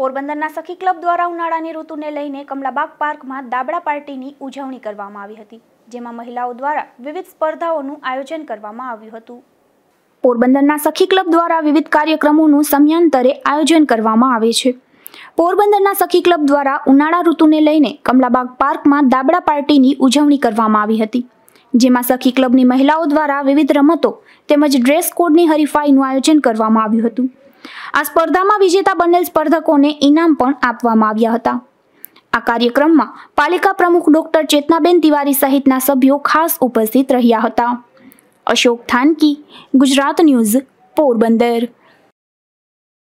પોરબંદરના સખી ક્લબ દ્વારા ઉનાળાની ઋતુને લઈને કમલાબાગ પાર્કમાં દાબડા પાર્ટીની ઉજવણી કરવામાં આવી હતી જેમાં મહિલાઓ દ્વારા વિવિધ સ્પર્ધાઓનું આયોજન કરવામાં આવ્યું હતું પોરબંદરના સખી ક્લબ દ્વારા વિવિધ કાર્યક્રમોનું સમયાંતરે આયોજન કરવામાં આવે છે પોરબંદરના સખી ક્લબ દ્વારા ઉનાળા ઋતુને લઈને કમલાબાગ પાર્કમાં દાબડા પાર્ટીની ઉજવણી કરવામાં આવી હતી જેમાં સખી ક્લબની મહિલાઓ દ્વારા વિવિધ રમતો તેમજ ડ્રેસ કોડની હરીફાઈનું આયોજન કરવામાં આવ્યું હતું આ સ્પર્ધામાં વિજેતા બનેલ સ્પર્ધકોને ઇનામ પણ આપવામાં આવ્યા હતા આ કાર્યક્રમમાં પાલિકા પ્રમુખ ડોક્ટર ચેતનાબેન તિવારી સહિતના સભ્યો ખાસ ઉપસ્થિત રહ્યા હતા અશોક થાનકી ગુજરાત ન્યૂઝ પોરબંદર